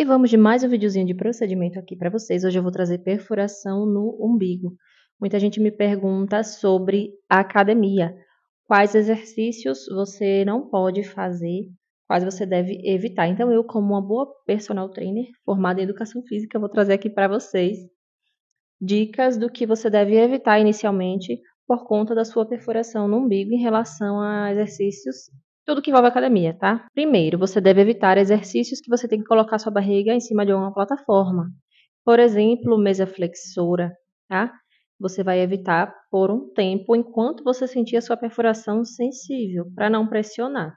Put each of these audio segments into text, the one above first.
E vamos de mais um videozinho de procedimento aqui para vocês. Hoje eu vou trazer perfuração no umbigo. Muita gente me pergunta sobre a academia. Quais exercícios você não pode fazer, quais você deve evitar. Então eu, como uma boa personal trainer formada em educação física, vou trazer aqui para vocês dicas do que você deve evitar inicialmente por conta da sua perfuração no umbigo em relação a exercícios tudo que envolve academia, tá? Primeiro, você deve evitar exercícios que você tem que colocar sua barriga em cima de uma plataforma. Por exemplo, mesa flexora, tá? Você vai evitar por um tempo enquanto você sentir a sua perfuração sensível, para não pressionar.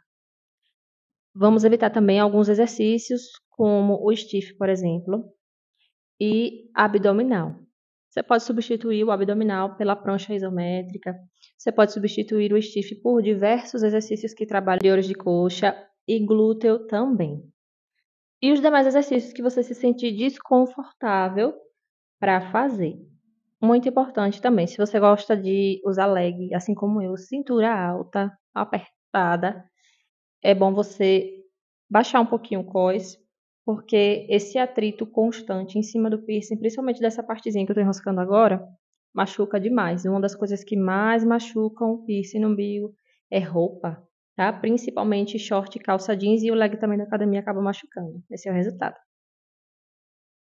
Vamos evitar também alguns exercícios, como o stiff, por exemplo, e abdominal. Você pode substituir o abdominal pela prancha isométrica. Você pode substituir o stiff por diversos exercícios que trabalham de dores de coxa e glúteo também. E os demais exercícios que você se sentir desconfortável para fazer. Muito importante também, se você gosta de usar leg, assim como eu, cintura alta, apertada, é bom você baixar um pouquinho o cós porque esse atrito constante em cima do piercing, principalmente dessa partezinha que eu estou enroscando agora, machuca demais. Uma das coisas que mais machucam o piercing no umbigo é roupa, tá? Principalmente short, calça jeans e o leg também da academia acaba machucando. Esse é o resultado.